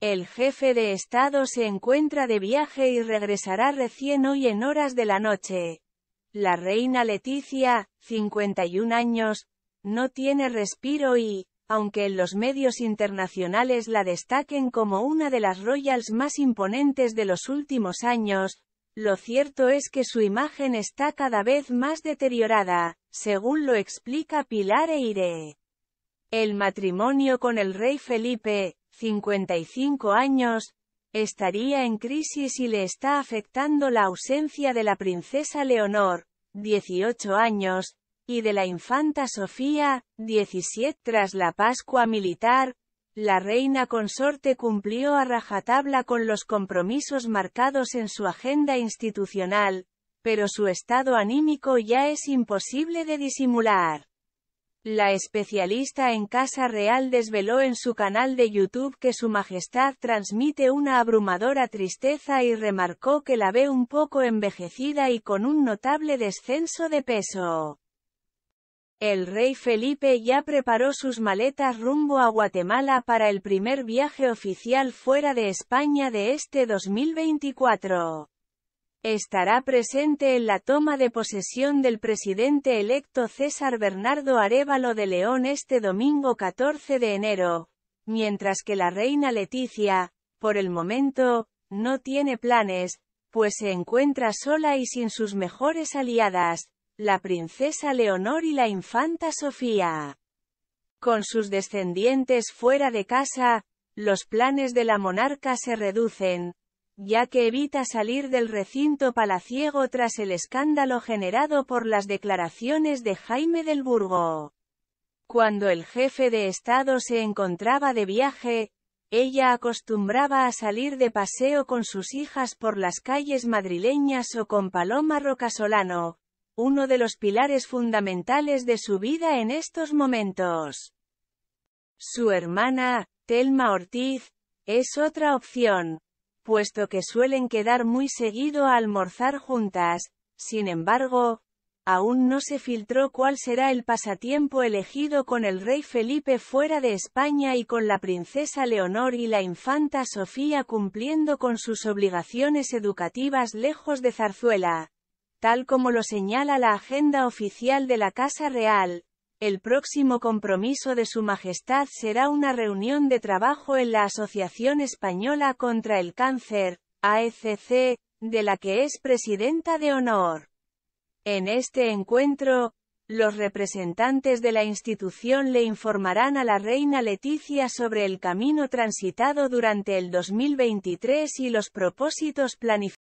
El jefe de Estado se encuentra de viaje y regresará recién hoy en horas de la noche. La reina Leticia, 51 años, no tiene respiro y, aunque en los medios internacionales la destaquen como una de las royals más imponentes de los últimos años, lo cierto es que su imagen está cada vez más deteriorada, según lo explica Pilar Eire. El matrimonio con el rey Felipe, 55 años, estaría en crisis y le está afectando la ausencia de la princesa Leonor, 18 años, y de la infanta Sofía, 17. Tras la Pascua militar, la reina consorte cumplió a rajatabla con los compromisos marcados en su agenda institucional, pero su estado anímico ya es imposible de disimular. La especialista en Casa Real desveló en su canal de YouTube que Su Majestad transmite una abrumadora tristeza y remarcó que la ve un poco envejecida y con un notable descenso de peso. El rey Felipe ya preparó sus maletas rumbo a Guatemala para el primer viaje oficial fuera de España de este 2024 estará presente en la toma de posesión del presidente electo César Bernardo Arevalo de León este domingo 14 de enero, mientras que la reina Leticia, por el momento, no tiene planes, pues se encuentra sola y sin sus mejores aliadas, la princesa Leonor y la infanta Sofía. Con sus descendientes fuera de casa, los planes de la monarca se reducen, ya que evita salir del recinto palaciego tras el escándalo generado por las declaraciones de Jaime del Burgo. Cuando el jefe de Estado se encontraba de viaje, ella acostumbraba a salir de paseo con sus hijas por las calles madrileñas o con Paloma Rocasolano, uno de los pilares fundamentales de su vida en estos momentos. Su hermana, Telma Ortiz, es otra opción, puesto que suelen quedar muy seguido a almorzar juntas, sin embargo, aún no se filtró cuál será el pasatiempo elegido con el rey Felipe fuera de España y con la princesa Leonor y la infanta Sofía cumpliendo con sus obligaciones educativas lejos de Zarzuela. Tal como lo señala la agenda oficial de la Casa Real, el próximo compromiso de Su Majestad será una reunión de trabajo en la Asociación Española contra el Cáncer, AECC, de la que es presidenta de honor. En este encuentro, los representantes de la institución le informarán a la reina Leticia sobre el camino transitado durante el 2023 y los propósitos planificados.